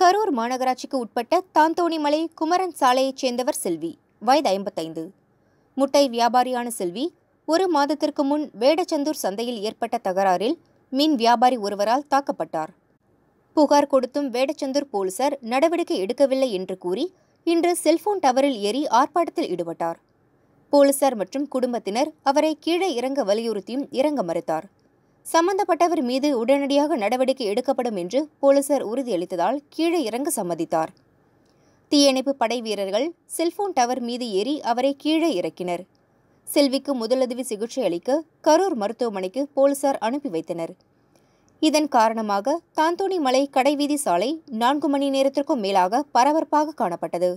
கரூர் மாநகராட்சிக்கு உட்பட்ட தாந்தோணிமலை குமரன் சாலையைச் சேர்ந்தவர் செல்வி வயது ஐம்பத்தைந்து முட்டை வியாபாரியான செல்வி ஒரு மாதத்திற்கு முன் வேடச்சந்தூர் சந்தையில் ஏற்பட்ட தகராறில் மீன் வியாபாரி ஒருவரால் தாக்கப்பட்டார் புகார் கொடுத்தும் வேடச்சந்தூர் போலீசார் நடவடிக்கை எடுக்கவில்லை என்று கூறி இன்று செல்போன் டவரில் ஏறி ஆர்ப்பாட்டத்தில் ஈடுபட்டார் போலீசார் மற்றும் குடும்பத்தினர் அவரை கீழே இறங்க வலியுறுத்தியும் இறங்க மறுத்தார் சம்பந்தப்பட்டவர் மீது உடனடியாக நடவடிக்கை எடுக்கப்படும் என்று போலீசார் உறுதியளித்ததால் கீழே இறங்க சம்மதித்தார் தீயணைப்பு படை வீரர்கள் செல்போன் டவர் மீது ஏறி அவரை கீழே இறக்கினர் செல்விக்கு முதலுதவி சிகிச்சை அளிக்க கரூர் மருத்துவமனைக்கு போலீசார் அனுப்பி வைத்தனர் இதன் காரணமாக தாந்தோணி மலை கடைவீதி சாலை நான்கு மணி நேரத்திற்கும் மேலாக பரபரப்பாக காணப்பட்டது